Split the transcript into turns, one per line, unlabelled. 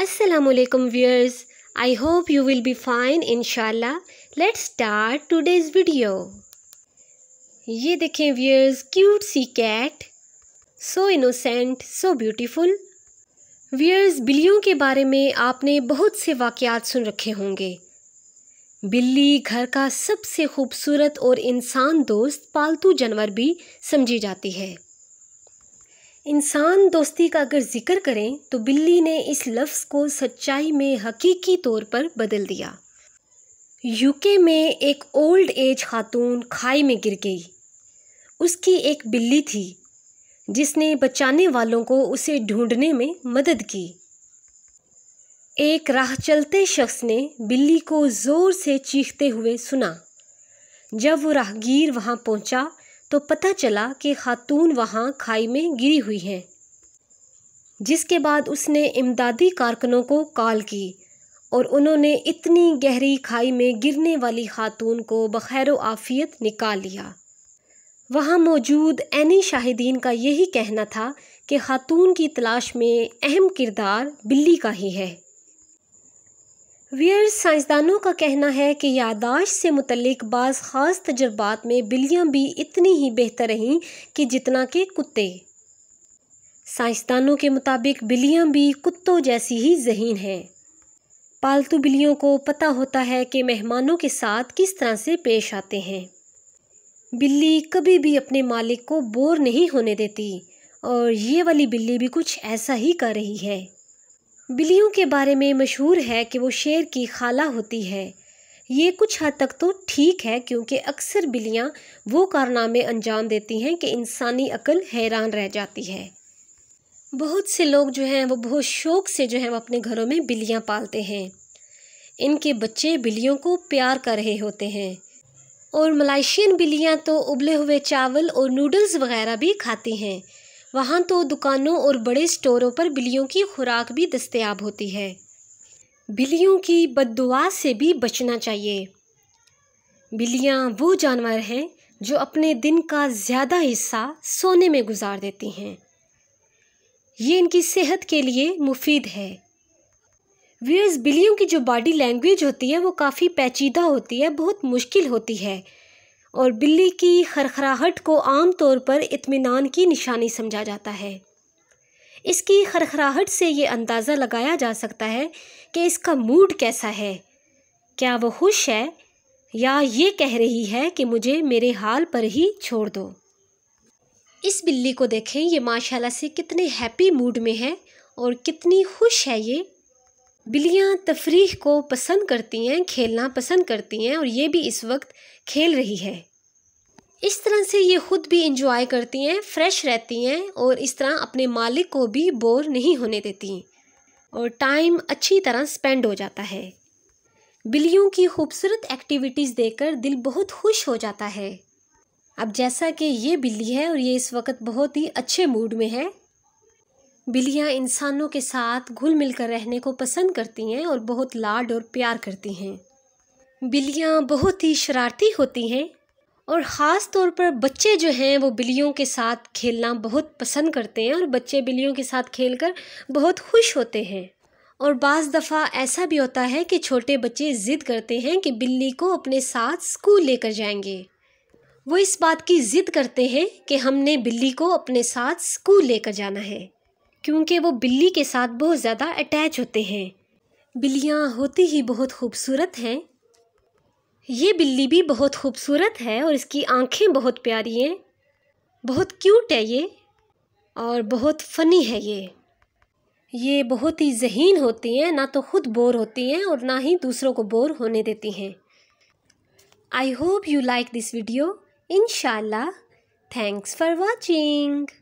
Assalamualaikum viewers. I hope you will be fine inshallah. Let's start today's video ये देखें viewers cute सी cat so innocent so beautiful viewers बिल्लियों के बारे में आपने बहुत से वाक़ात सुन रखे होंगे बिल्ली घर का सबसे खूबसूरत और इंसान दोस्त पालतू जानवर भी समझी जाती है इंसान दोस्ती का अगर जिक्र करें तो बिल्ली ने इस लफ्ज़ को सच्चाई में हकीकी तौर पर बदल दिया यूके में एक ओल्ड एज खातून खाई में गिर गई उसकी एक बिल्ली थी जिसने बचाने वालों को उसे ढूंढने में मदद की एक राह चलते शख्स ने बिल्ली को ज़ोर से चीखते हुए सुना जब वो राहगीर वहाँ पहुँचा तो पता चला कि खातून वहाँ खाई में गिरी हुई हैं जिसके बाद उसने इमदादी कारकनों को कॉल की और उन्होंने इतनी गहरी खाई में गिरने वाली खातून को बखैर आफियत निकाल लिया वहाँ मौजूद एनी शाहिदीन का यही कहना था कि खातून की तलाश में अहम किरदार बिल्ली का ही है वीर साइंसदानों का कहना है कि यादाश्त से मुतलिक बाज़ ख़ास तजर्बात में बिल्लियाँ भी इतनी ही बेहतर रहीं कि जितना के कुत्ते साइंसदानों के मुताबिक बिल्लियाँ भी कुत्तों जैसी ही जहीन हैं पालतू बिल्लियों को पता होता है कि मेहमानों के साथ किस तरह से पेश आते हैं बिल्ली कभी भी अपने मालिक को बोर नहीं होने देती और ये वाली बिल्ली भी कुछ ऐसा ही कर रही है बिल्लियों के बारे में मशहूर है कि वो शेर की खाला होती है ये कुछ हद तक तो ठीक है क्योंकि अक्सर बिल्लियाँ वो कारनामे अंजाम देती हैं कि इंसानी अकल हैरान रह जाती है बहुत से लोग जो हैं वो बहुत शौक़ से जो हैं वो अपने घरों में बिल्लियाँ पालते हैं इनके बच्चे बिल्लियों को प्यार कर रहे होते हैं और मलाइशियन बिल्लियाँ तो उबले हुए चावल और नूडल्स वगैरह भी खाती हैं वहाँ तो दुकानों और बड़े स्टोरों पर बिल्लियों की खुराक भी दस्तयाब होती है बिल्लियों की बददुआ से भी बचना चाहिए बिल्लियाँ वो जानवर हैं जो अपने दिन का ज़्यादा हिस्सा सोने में गुजार देती हैं ये इनकी सेहत के लिए मुफीद है व्यूअर्स बिल्लियों की जो बॉडी लैंग्वेज होती है वो काफ़ी पेचीदा होती है बहुत मुश्किल होती है और बिल्ली की खरखराहट को आम तौर पर इत्मीनान की निशानी समझा जाता है इसकी खरखराहट से ये अंदाज़ा लगाया जा सकता है कि इसका मूड कैसा है क्या वो खुश है या ये कह रही है कि मुझे मेरे हाल पर ही छोड़ दो इस बिल्ली को देखें ये माशाल्लाह से कितने हैप्पी मूड में है और कितनी खुश है ये बिल्लियाँ तफरीह को पसंद करती हैं खेलना पसंद करती हैं और ये भी इस वक्त खेल रही है इस तरह से ये ख़ुद भी इंजॉय करती हैं फ्रेश रहती हैं और इस तरह अपने मालिक को भी बोर नहीं होने देती और टाइम अच्छी तरह स्पेंड हो जाता है बिल्लियों की खूबसूरत एक्टिविटीज़ देखकर दिल बहुत खुश हो जाता है अब जैसा कि ये बिल्ली है और ये इस वक्त बहुत ही अच्छे मूड में है बिल्लियाँ इंसानों के साथ घुल मिलकर रहने को पसंद करती हैं और बहुत लाड और प्यार करती हैं बिल्लियाँ बहुत ही शरारती होती हैं और ख़ास तौर पर बच्चे जो हैं वो बिल्लियों के साथ खेलना बहुत पसंद करते हैं और बच्चे बिल्लियों के साथ खेलकर बहुत खुश होते हैं और बज़ दफ़ा ऐसा भी होता है कि छोटे बच्चे ज़िद करते हैं कि बिल्ली को अपने साथ स्कूल लेकर जाएंगे वो इस बात की ज़िद करते हैं कि हमने बिल्ली को अपने साथ स्कूल लेकर जाना है क्योंकि वो बिल्ली के साथ बहुत ज़्यादा अटैच होते हैं बिल्लियाँ होती ही बहुत खूबसूरत हैं ये बिल्ली भी बहुत खूबसूरत है और इसकी आंखें बहुत प्यारी हैं बहुत क्यूट है ये और बहुत फ़नी है ये ये बहुत ही जहीन होती हैं ना तो ख़ुद बोर होती हैं और ना ही दूसरों को बोर होने देती हैं I hope you like this video इन थैंक्स फॉर वॉचिंग